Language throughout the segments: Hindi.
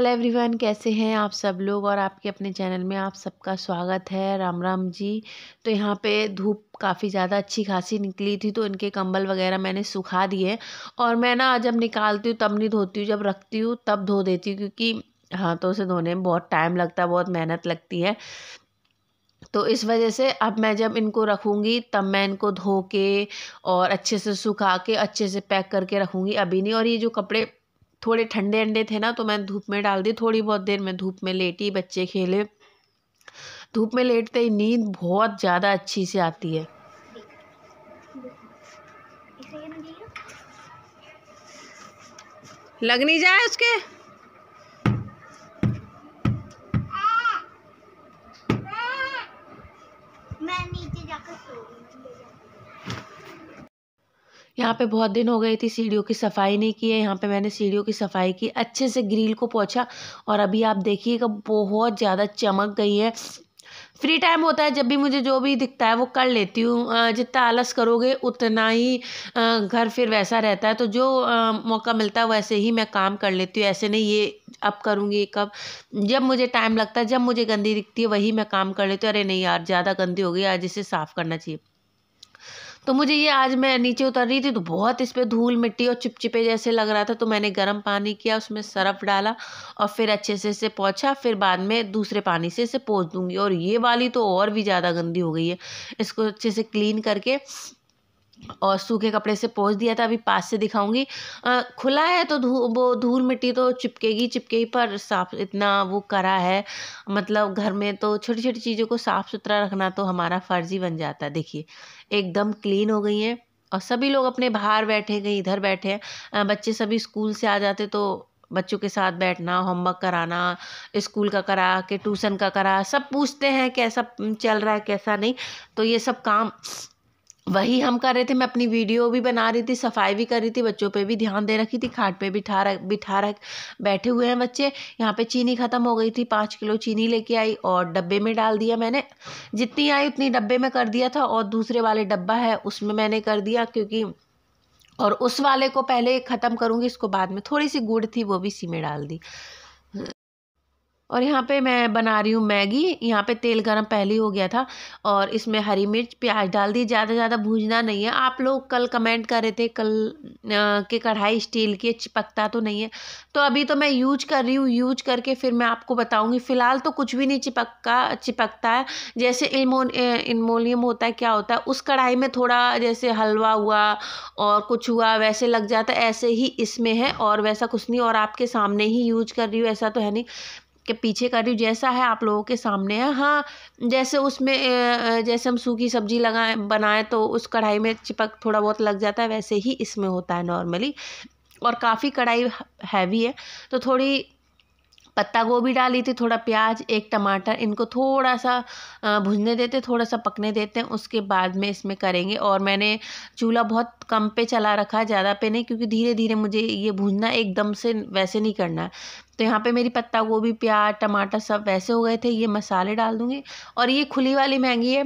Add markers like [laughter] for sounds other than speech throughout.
हेलो एवरीवन कैसे हैं आप सब लोग और आपके अपने चैनल में आप सबका स्वागत है राम राम जी तो यहाँ पे धूप काफ़ी ज़्यादा अच्छी खासी निकली थी तो इनके कंबल वगैरह मैंने सुखा दिए और मैं ना जब निकालती हूँ तब नहीं धोती हूँ जब रखती हूँ तब धो देती हूँ क्योंकि हाथों से धोने में बहुत टाइम लगता है बहुत मेहनत लगती है तो इस वजह से अब मैं जब इनको रखूँगी तब मैं इनको धो के और अच्छे से सुखा के अच्छे से पैक करके रखूँगी अभी नहीं और ये जो कपड़े थोड़े ठंडे अंडे थे ना तो मैं धूप में डाल दी थोड़ी बहुत देर में धूप में लेटी बच्चे खेले धूप में लेटते ही नींद बहुत ज़्यादा अच्छी से आती है लग नहीं जाए उसके मैं नीचे जाकर सो यहाँ पे बहुत दिन हो गए थी सीढ़ियों की सफाई नहीं की है यहाँ पे मैंने सीढ़ियों की सफाई की अच्छे से ग्रिल को पहुँचा और अभी आप देखिएगा बहुत ज़्यादा चमक गई है फ्री टाइम होता है जब भी मुझे जो भी दिखता है वो कर लेती हूँ जितना आलस करोगे उतना ही घर फिर वैसा रहता है तो जो मौका मिलता है वैसे ही मैं काम कर लेती हूँ ऐसे नहीं ये अब करूँगी कब जब मुझे टाइम लगता है जब मुझे गंदी दिखती है वही मैं काम कर लेती हूँ अरे नहीं यार ज़्यादा गंदी हो गई आज इसे साफ़ करना चाहिए तो मुझे ये आज मैं नीचे उतर रही थी तो बहुत इस पर धूल मिट्टी और चिपचिपे जैसे लग रहा था तो मैंने गर्म पानी किया उसमें सरफ डाला और फिर अच्छे से इसे पोछा फिर बाद में दूसरे पानी से इसे पोछ दूंगी और ये वाली तो और भी ज़्यादा गंदी हो गई है इसको अच्छे से क्लीन करके और सूखे कपड़े से पोंछ दिया था अभी पास से दिखाऊंगी खुला है तो धू वो धूल मिट्टी तो चिपकेगी चिपकेगी पर साफ इतना वो करा है मतलब घर में तो छोटी छोटी चीज़ों को साफ़ सुथरा रखना तो हमारा फ़र्ज़ ही बन जाता है देखिए एकदम क्लीन हो गई हैं और सभी लोग अपने बाहर बैठे कहीं इधर बैठे हैं बच्चे सभी स्कूल से आ जाते तो बच्चों के साथ बैठना होमवर्क कराना स्कूल का करा के ट्यूशन का करा सब पूछते हैं कैसा चल रहा है कैसा नहीं तो ये सब काम वही हम कर रहे थे मैं अपनी वीडियो भी बना रही थी सफाई भी कर रही थी बच्चों पे भी ध्यान दे रखी थी खाट पे बिठा रख बिठा रख बैठे हुए हैं बच्चे यहाँ पे चीनी ख़त्म हो गई थी पाँच किलो चीनी लेके आई और डब्बे में डाल दिया मैंने जितनी आई उतनी डब्बे में कर दिया था और दूसरे वाले डब्बा है उसमें मैंने कर दिया क्योंकि और उस वाले को पहले ख़त्म करूँगी इसको बाद में थोड़ी सी गुड़ थी वो भी इसी में डाल दी और यहाँ पे मैं बना रही हूँ मैगी यहाँ पे तेल गरम पहले ही हो गया था और इसमें हरी मिर्च प्याज डाल दी ज़्यादा ज़्यादा भूजना नहीं है आप लोग कल कमेंट कर रहे थे कल के कढ़ाई स्टील की चिपकता तो नहीं है तो अभी तो मैं यूज कर रही हूँ यूज करके फिर मैं आपको बताऊँगी फ़िलहाल तो कुछ भी नहीं चिपका चिपकता है जैसे इलमोन इलमोनियम होता है क्या होता है उस कढ़ाई में थोड़ा जैसे हलवा हुआ और कुछ हुआ वैसे लग जाता ऐसे ही इसमें है और वैसा कुछ नहीं और आपके सामने ही यूज कर रही हूँ ऐसा तो है नहीं के पीछे का हूँ जैसा है आप लोगों के सामने है हाँ जैसे उसमें जैसे हम सूखी सब्जी लगाए बनाएं तो उस कढ़ाई में चिपक थोड़ा बहुत लग जाता है वैसे ही इसमें होता है नॉर्मली और काफ़ी कढ़ाई हैवी है तो थोड़ी पत्ता गोभी डाली थी थोड़ा प्याज एक टमाटर इनको थोड़ा सा भुजने देते थोड़ा सा पकने देते हैं उसके बाद में इसमें करेंगे और मैंने चूल्हा बहुत कम पे चला रखा ज़्यादा पे नहीं क्योंकि धीरे धीरे मुझे ये भुजना एकदम से वैसे नहीं करना है तो यहाँ पे मेरी पत्ता गोभी प्याज टमाटर सब वैसे हो गए थे ये मसाले डाल दूँगी और ये खुली वाली महंगी है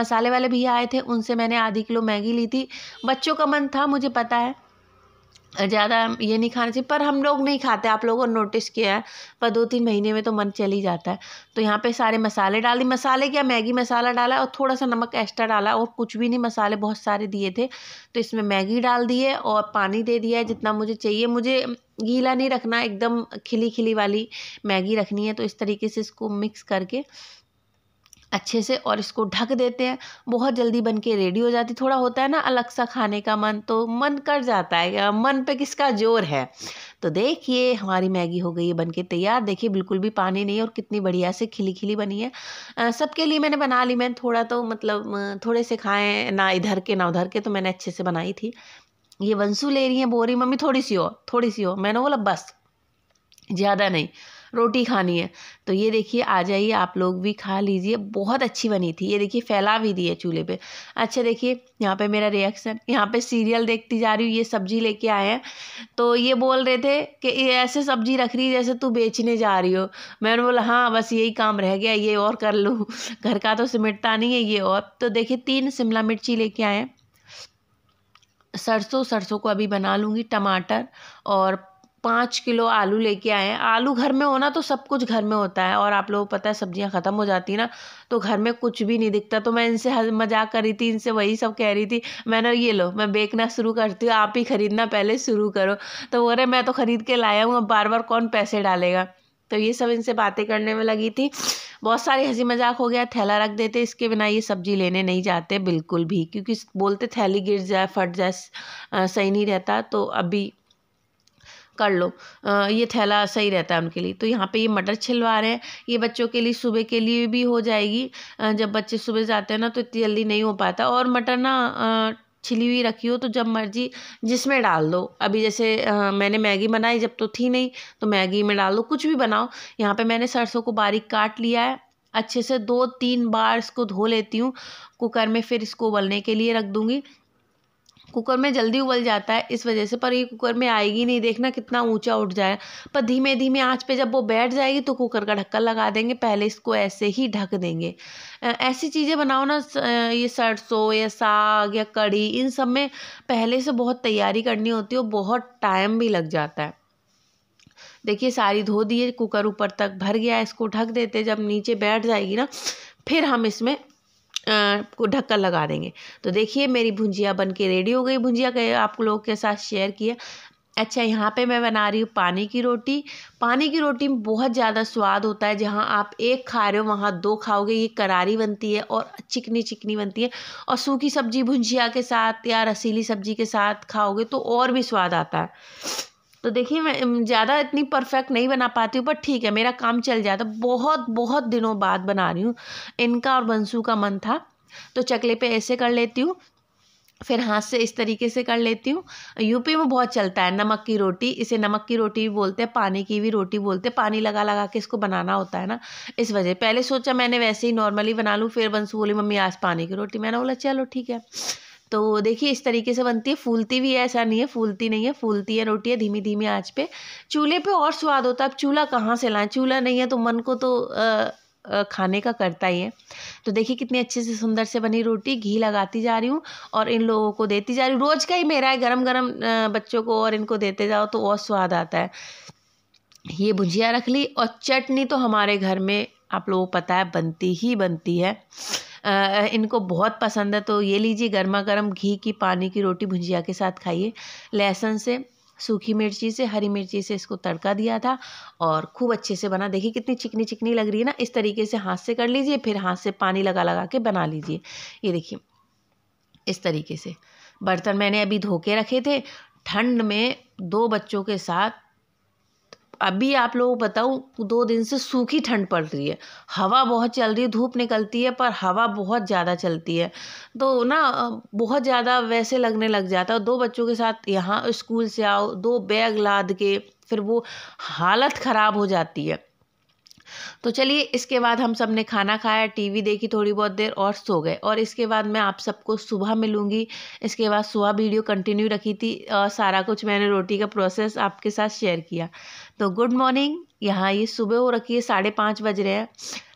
मसाले वाले भैया आए थे उनसे मैंने आधी किलो मैगी ली थी बच्चों का मन था मुझे पता है ज़्यादा ये नहीं खाना चाहिए पर हम लोग नहीं खाते आप लोगों ने नोटिस किया है पर दो तीन महीने में तो मन चल ही जाता है तो यहाँ पे सारे मसाले डाल दिए मसाले क्या मैगी मसाला डाला और थोड़ा सा नमक एक्स्ट्रा डाला और कुछ भी नहीं मसाले बहुत सारे दिए थे तो इसमें मैगी डाल दिए और पानी दे दिया है जितना मुझे चाहिए मुझे गीला नहीं रखना एकदम खिली खिली वाली मैगी रखनी है तो इस तरीके से इसको मिक्स करके अच्छे से और इसको ढक देते हैं बहुत जल्दी बन के रेडी हो जाती थोड़ा होता है ना अलग सा खाने का मन तो मन कर जाता है मन पे किसका जोर है तो देखिए हमारी मैगी हो गई है बन के तैयार देखिए बिल्कुल भी पानी नहीं और कितनी बढ़िया से खिली खिली बनी है सबके लिए मैंने बना ली मैंने थोड़ा तो मतलब थोड़े से खाएँ ना इधर के ना उधर के तो मैंने अच्छे से बनाई थी ये वंसू ले रही हैं बोरी रही मम्मी थोड़ी सी हो थोड़ी सी हो मैंने बोला बस ज़्यादा नहीं रोटी खानी है तो ये देखिए आ जाइए आप लोग भी खा लीजिए बहुत अच्छी बनी थी ये देखिए फैला भी दी है चूल्हे पे अच्छा देखिए यहाँ पे मेरा रिएक्शन यहाँ पे सीरियल देखती जा रही हूँ ये सब्जी लेके आए हैं तो ये बोल रहे थे कि ऐसे सब्जी रख रही जैसे तू बेचने जा रही हो मैंने बोला हाँ बस यही काम रह गया ये और कर लूँ [laughs] घर का तो सिमटता नहीं है ये और तो देखिए तीन शिमला मिर्ची लेके आए सरसों सरसों को अभी बना लूँगी टमाटर और पाँच किलो आलू लेके आए हैं आलू घर में होना तो सब कुछ घर में होता है और आप लोगों को पता है सब्जियां ख़त्म हो जाती हैं ना तो घर में कुछ भी नहीं दिखता तो मैं इनसे मजाक कर रही थी इनसे वही सब कह रही थी मैंने ये लो मैं बेचना शुरू करती हूँ आप ही ख़रीदना पहले शुरू करो तो बोल रहे मैं तो ख़रीद के लाया हूँ अब बार बार कौन पैसे डालेगा तो ये सब इनसे बातें करने में लगी थी बहुत सारी हंसी मजाक हो गया थैला रख देते इसके बिना ये सब्जी लेने नहीं जाते बिल्कुल भी क्योंकि बोलते थैली गिर जाए फट जाए सही नहीं रहता तो अभी कर लो ये थैला सही रहता है उनके लिए तो यहाँ पे ये मटर छिलवा रहे हैं ये बच्चों के लिए सुबह के लिए भी हो जाएगी जब बच्चे सुबह जाते हैं ना तो इतनी जल्दी नहीं हो पाता और मटर ना छिली हुई रखी हो तो जब मर्जी जिसमें डाल दो अभी जैसे आ, मैंने मैगी बनाई जब तो थी नहीं तो मैगी में डाल दो कुछ भी बनाओ यहाँ पे मैंने सरसों को बारीक काट लिया है अच्छे से दो तीन बार इसको धो लेती हूँ कुकर में फिर इसको उबलने के लिए रख दूँगी कुकर में जल्दी उबल जाता है इस वजह से पर ये कुकर में आएगी नहीं देखना कितना ऊँचा उठ जाए पर धीमे धीमे आँच पर जब वो बैठ जाएगी तो कुकर का ढक्कन लगा देंगे पहले इसको ऐसे ही ढक देंगे ऐसी चीज़ें बनाओ ना ये सरसों या साग या कड़ी इन सब में पहले से बहुत तैयारी करनी होती है हो, बहुत टाइम भी लग जाता है देखिए सारी धो दिए कुकर ऊपर तक भर गया इसको ढक देते जब नीचे बैठ जाएगी ना फिर हम इसमें को ढक्कन लगा देंगे तो देखिए मेरी भुंजिया बन के रेडी हो गई भुंजिया के आप लोगों के साथ शेयर किया अच्छा यहाँ पे मैं बना रही हूँ पानी की रोटी पानी की रोटी में बहुत ज़्यादा स्वाद होता है जहाँ आप एक खा रहे हो वहाँ दो खाओगे ये करारी बनती है और चिकनी चिकनी बनती है और सूखी सब्जी भुंजिया के साथ या रसीली सब्जी के साथ खाओगे तो और भी स्वाद आता है तो देखिए मैं ज़्यादा इतनी परफेक्ट नहीं बना पाती हूँ बट ठीक है मेरा काम चल जाता बहुत बहुत दिनों बाद बना रही हूँ इनका और बंसू का मन था तो चकले पे ऐसे कर लेती हूँ फिर हाथ से इस तरीके से कर लेती हूँ यूपी में बहुत चलता है नमक की रोटी इसे नमक की रोटी भी बोलते हैं पानी की भी रोटी बोलते हैं पानी लगा लगा के इसको बनाना होता है ना इस वजह पहले सोचा मैंने वैसे ही नॉर्मली बना लूँ फिर बंसू बोली मम्मी आज पानी की रोटी मैंने बोला चलो ठीक है तो देखिए इस तरीके से बनती है फूलती भी है ऐसा नहीं है फूलती नहीं है फूलती है रोटियाँ धीमी धीमी आँच पे चूल्हे पे और स्वाद होता है अब चूल्हा कहाँ से लाएं चूल्हा नहीं है तो मन को तो आ, खाने का करता ही है तो देखिए कितनी अच्छे से सुंदर से बनी रोटी घी लगाती जा रही हूँ और इन लोगों को देती जा रही हूँ रोज़ का ही मेरा है गर्म गर्म बच्चों को और इनको देते जाओ तो और स्वाद आता है ये भुजिया रख ली और चटनी तो हमारे घर में आप लोगों को पता है बनती ही बनती है इनको बहुत पसंद है तो ये लीजिए गर्मा गर्म घी की पानी की रोटी भुंजिया के साथ खाइए लहसुन से सूखी मिर्ची से हरी मिर्ची से इसको तड़का दिया था और खूब अच्छे से बना देखिए कितनी चिकनी चिकनी लग रही है ना इस तरीके से हाथ से कर लीजिए फिर हाथ से पानी लगा लगा के बना लीजिए ये देखिए इस तरीके से बर्तन मैंने अभी धो के रखे थे ठंड में दो बच्चों के साथ अभी आप लोगों को बताऊँ दो दिन से सूखी ठंड पड़ रही है हवा बहुत चल रही है धूप निकलती है पर हवा बहुत ज़्यादा चलती है तो ना बहुत ज़्यादा वैसे लगने लग जाता है दो बच्चों के साथ यहाँ स्कूल से आओ दो बैग लाद के फिर वो हालत ख़राब हो जाती है तो चलिए इसके बाद हम सब ने खाना खाया टीवी देखी थोड़ी बहुत देर और सो गए और इसके बाद मैं आप सबको सुबह मिलूँगी इसके बाद सुबह वीडियो कंटिन्यू रखी थी और सारा कुछ मैंने रोटी का प्रोसेस आपके साथ शेयर किया तो गुड मॉर्निंग यहाँ ये सुबह हो रखी है साढ़े पाँच बज रहे हैं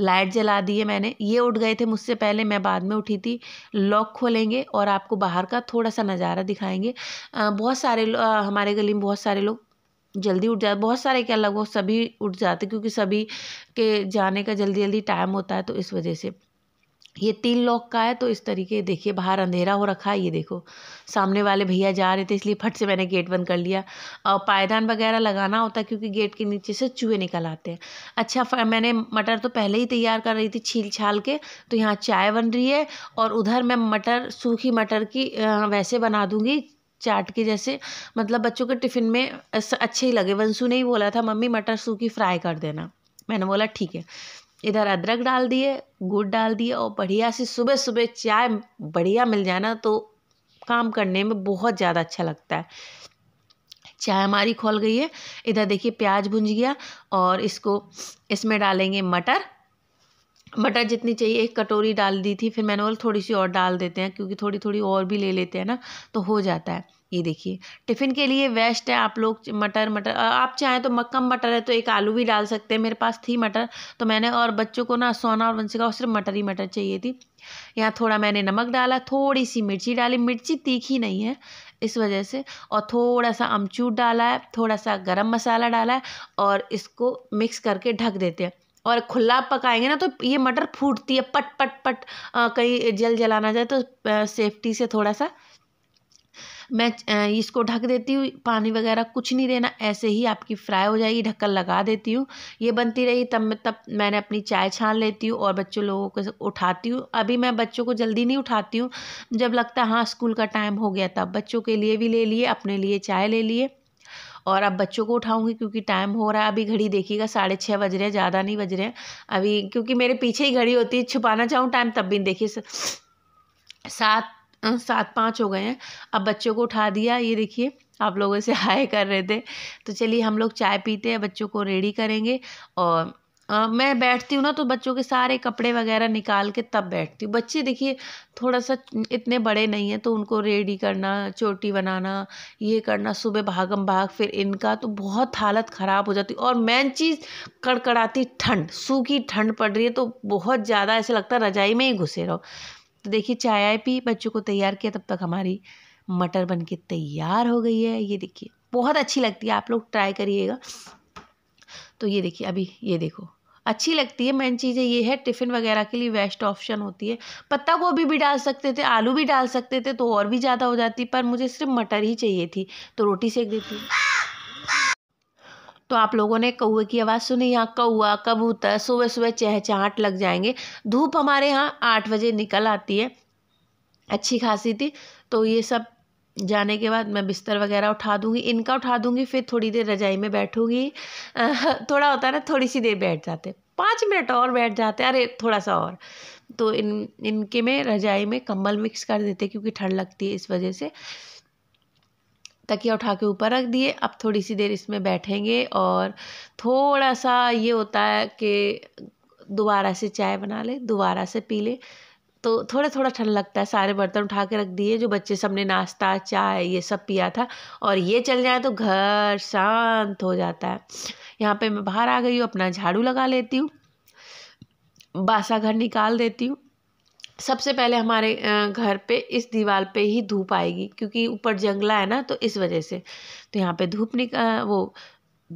लाइट जला दी है मैंने ये उठ गए थे मुझसे पहले मैं बाद में उठी थी लॉक खोलेंगे और आपको बाहर का थोड़ा सा नज़ारा दिखाएंगे बहुत सारे हमारे गली में बहुत सारे लोग जल्दी उठ जाते बहुत सारे क्या लगभग सभी उठ जाते क्योंकि सभी के जाने का जल्दी जल्दी टाइम होता है तो इस वजह से ये तीन लोग का है तो इस तरीके देखिए बाहर अंधेरा हो रखा है ये देखो सामने वाले भैया जा रहे थे इसलिए फट से मैंने गेट बंद कर लिया और पायदान वगैरह लगाना होता है क्योंकि गेट के नीचे से चूहे निकल आते हैं अच्छा मैंने मटर तो पहले ही तैयार कर रही थी छील छाल के तो यहाँ चाय बन रही है और उधर मैं मटर सूखी मटर की वैसे बना दूँगी चाट के जैसे मतलब बच्चों के टिफ़िन में अच्छे ही लगे वंशु ने ही बोला था मम्मी मटर सूखी फ्राई कर देना मैंने बोला ठीक है इधर अदरक डाल दिए गुड़ डाल दिए और बढ़िया से सुबह सुबह चाय बढ़िया मिल जाए ना तो काम करने में बहुत ज़्यादा अच्छा लगता है चाय हमारी खोल गई है इधर देखिए प्याज भुंज गया और इसको इसमें डालेंगे मटर मटर जितनी चाहिए एक कटोरी डाल दी थी फिर मैंने बोला थोड़ी सी और डाल देते हैं क्योंकि थोड़ी थोड़ी और भी ले लेते हैं ना तो हो जाता है ये देखिए टिफ़िन के लिए वेस्ट है आप लोग मटर मटर आप चाहें तो मक्कम मटर है तो एक आलू भी डाल सकते हैं मेरे पास थी मटर तो मैंने और बच्चों को ना सोना और वंशिका और सिर्फ मटर ही मटर चाहिए थी यहाँ थोड़ा मैंने नमक डाला थोड़ी सी मिर्ची डाली मिर्ची तीखी नहीं है इस वजह से और थोड़ा सा अमचूर डाला है थोड़ा सा गर्म मसाला डाला है और इसको मिक्स करके ढक देते हैं और खुला पकाएंगे ना तो ये मटर फूटती है पट पट पट आ, कहीं जल जलाना जाए तो आ, सेफ्टी से थोड़ा सा मैं इसको ढक देती हूँ पानी वगैरह कुछ नहीं देना ऐसे ही आपकी फ्राई हो जाएगी ढक्कन लगा देती हूँ ये बनती रही तब तब मैंने अपनी चाय छान लेती हूँ और बच्चों लोगों को उठाती हूँ अभी मैं बच्चों को जल्दी नहीं उठाती हूँ जब लगता है हाँ स्कूल का टाइम हो गया तब बच्चों के लिए भी ले लिए अपने लिए चाय ले लिए और अब बच्चों को उठाऊँगी क्योंकि टाइम हो रहा है अभी घड़ी देखिएगा साढ़े छः बज रहे हैं ज़्यादा नहीं बज रहे हैं अभी क्योंकि मेरे पीछे ही घड़ी होती है छुपाना चाहूँ टाइम तब भी देखिए सात सात पाँच हो गए हैं अब बच्चों को उठा दिया ये देखिए आप लोगों से [laughs] हाय कर रहे थे तो चलिए हम लोग चाय पीते हैं बच्चों को रेडी करेंगे और मैं बैठती हूँ ना तो बच्चों के सारे कपड़े वगैरह निकाल के तब बैठती हूँ बच्चे देखिए थोड़ा सा इतने बड़े नहीं हैं तो उनको रेडी करना चोटी बनाना ये करना सुबह भागम भाग फिर इनका तो बहुत हालत ख़राब हो जाती और मेन चीज़ कड़कड़ाती ठंड सूखी ठंड पड़ रही है तो बहुत ज़्यादा ऐसा लगता है रजाई में ही घुसे रहो तो देखिए चाय आए पी बच्चों को तैयार किया तब तक हमारी मटर बन के तैयार हो गई है ये देखिए बहुत अच्छी लगती है आप लोग ट्राई करिएगा तो ये देखिए अभी ये देखो अच्छी लगती है मेन चीज़ें ये है टिफ़िन वगैरह के लिए बेस्ट ऑप्शन होती है पत्ता गोभी भी डाल सकते थे आलू भी डाल सकते थे तो और भी ज़्यादा हो जाती पर मुझे सिर्फ मटर ही चाहिए थी तो रोटी सेक देती तो आप लोगों ने कौए की आवाज़ सुनी यहाँ कौआ कबूतर सुबह सुबह चहचहाट लग जाएंगे धूप हमारे यहाँ आठ बजे निकल आती है अच्छी खासी थी तो ये सब जाने के बाद मैं बिस्तर वगैरह उठा दूंगी इनका उठा दूँगी फिर थोड़ी देर रजाई में बैठूँगी थोड़ा होता है ना थोड़ी सी देर बैठ जाते पाँच मिनट और बैठ जाते अरे थोड़ा सा और तो इन इनके में रजाई में कंबल मिक्स कर देते क्योंकि ठंड लगती है इस वजह से तकिया उठा के ऊपर रख दिए अब थोड़ी सी देर इसमें बैठेंगे और थोड़ा सा ये होता है कि दोबारा से चाय बना ले दोबारा से पी ले तो थोड़ा थोड़ा ठंड लगता है सारे बर्तन उठा के रख दिए जो बच्चे सब ने नाश्ता चाय ये सब पिया था और ये चल जाए तो घर शांत हो जाता है यहाँ पे मैं बाहर आ गई हूँ अपना झाड़ू लगा लेती हूँ बासा घर निकाल देती हूँ सबसे पहले हमारे घर पे इस दीवार पे ही धूप आएगी क्योंकि ऊपर जंगला है ना तो इस वजह से तो यहाँ पे धूप निक वो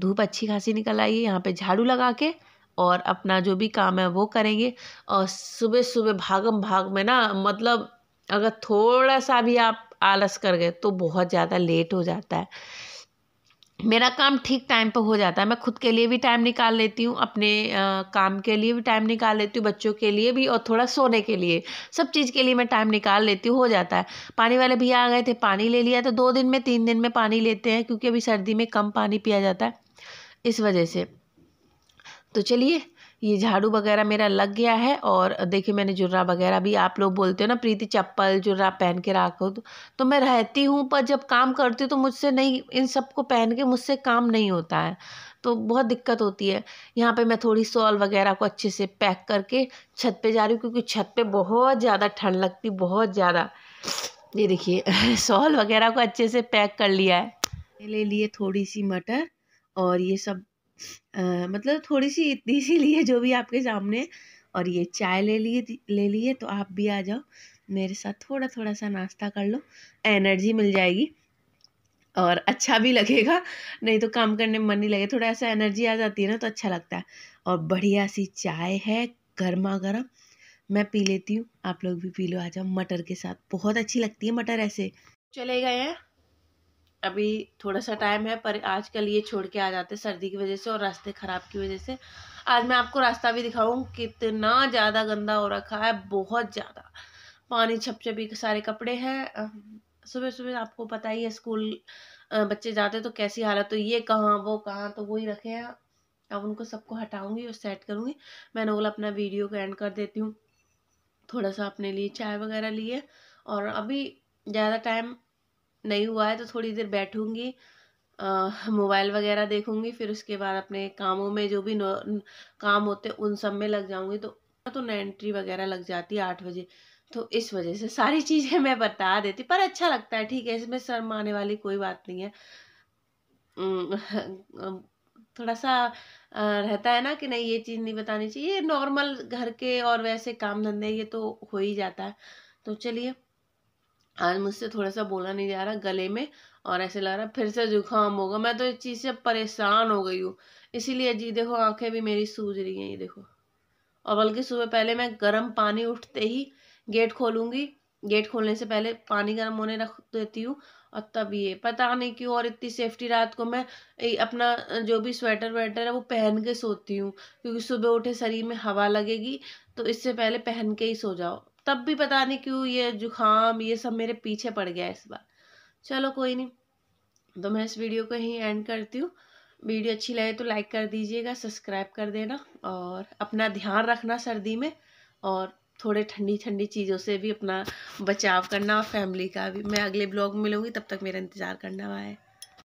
धूप अच्छी खासी निकल आई है यहाँ पे झाड़ू लगा के और अपना जो भी काम है वो करेंगे और सुबह सुबह भागम भाग में ना मतलब अगर थोड़ा सा भी आप आलस कर गए तो बहुत ज़्यादा लेट हो जाता है मेरा काम ठीक टाइम पर हो जाता है मैं खुद के लिए भी टाइम निकाल लेती हूँ अपने आ, काम के लिए भी टाइम निकाल लेती हूँ बच्चों के लिए भी और थोड़ा सोने के लिए सब चीज़ के लिए मैं टाइम निकाल लेती हूँ हो जाता है पानी वाले भैया आ गए थे पानी ले लिया तो दो दिन में तीन दिन में पानी लेते हैं क्योंकि अभी सर्दी में कम पानी पिया जाता है इस वजह से तो चलिए ये झाड़ू वगैरह मेरा लग गया है और देखिए मैंने जुर्रा वगैरह भी आप लोग बोलते हो ना प्रीति चप्पल जुर्रा पहन के रखो तो, तो मैं रहती हूँ पर जब काम करती हूँ तो मुझसे नहीं इन सबको पहन के मुझसे काम नहीं होता है तो बहुत दिक्कत होती है यहाँ पे मैं थोड़ी सॉल वगैरह को अच्छे से पैक करके छत पर जा रही हूँ क्योंकि छत पर बहुत ज़्यादा ठंड लगती बहुत ज़्यादा ये देखिए सॉल [laughs] वगैरह को अच्छे से पैक कर लिया है ले लिए थोड़ी सी मटर और ये सब आ, मतलब थोड़ी सी इतनी सी ली है जो भी आपके सामने और ये चाय ले लिए ले लिए तो आप भी आ जाओ मेरे साथ थोड़ा थोड़ा सा नाश्ता कर लो एनर्जी मिल जाएगी और अच्छा भी लगेगा नहीं तो काम करने में मन नहीं लगे थोड़ा ऐसा एनर्जी आ जाती है ना तो अच्छा लगता है और बढ़िया सी चाय है गर्मा गर्म मैं पी लेती हूँ आप लोग भी पी लो आ जाओ मटर के साथ बहुत अच्छी लगती है मटर ऐसे चले गए हैं अभी थोड़ा सा टाइम है पर आजकल ये छोड़ के आ जाते सर्दी की वजह से और रास्ते ख़राब की वजह से आज मैं आपको रास्ता भी दिखाऊँ कितना ज़्यादा गंदा हो रखा है बहुत ज़्यादा पानी छप के सारे कपड़े हैं सुबह सुबह आपको पता ही है स्कूल बच्चे जाते तो कैसी हालत तो ये कहाँ वो कहाँ तो वही रखे हैं अब उनको सबको हटाऊंगी और सेट करूँगी मैंने बोला अपना वीडियो को एंड कर देती हूँ थोड़ा सा अपने लिए चाय वगैरह लिए और अभी ज़्यादा टाइम नहीं हुआ है तो थोड़ी देर बैठूँगी मोबाइल वगैरह देखूँगी फिर उसके बाद अपने कामों में जो भी न, काम होते उन सब में लग जाऊँगी तो तो एंट्री वगैरह लग जाती है आठ बजे तो इस वजह से सारी चीज़ें मैं बता देती पर अच्छा लगता है ठीक है इसमें शर्म आने वाली कोई बात नहीं है थोड़ा सा रहता है ना कि नहीं ये चीज़ नहीं बतानी चाहिए ये नॉर्मल घर के और वैसे काम धंधे ये तो हो ही जाता है तो चलिए आज मुझसे थोड़ा सा बोला नहीं जा रहा गले में और ऐसे लग रहा फिर से जुकाम होगा मैं तो इस चीज़ से परेशान हो गई हूँ इसीलिए जी देखो आंखें भी मेरी सूज रही हैं ये देखो और बल्कि सुबह पहले मैं गर्म पानी उठते ही गेट खोलूँगी गेट खोलने से पहले पानी गर्म होने रख देती हूँ और तब ये पता नहीं क्यों और इतनी सेफ्टी रात को मैं अपना जो भी स्वेटर वेटर है वो पहन के सोती हूँ क्योंकि सुबह उठे शरीर में हवा लगेगी तो इससे पहले पहन के ही सो जाओ तब भी पता नहीं क्यों ये जुकाम ये सब मेरे पीछे पड़ गया इस बार चलो कोई नहीं तो मैं इस वीडियो को ही एंड करती हूँ वीडियो अच्छी लगे तो लाइक कर दीजिएगा सब्सक्राइब कर देना और अपना ध्यान रखना सर्दी में और थोड़े ठंडी ठंडी चीज़ों से भी अपना बचाव करना और फैमिली का भी मैं अगले ब्लॉग में मिलूँगी तब तक मेरा इंतज़ार करना है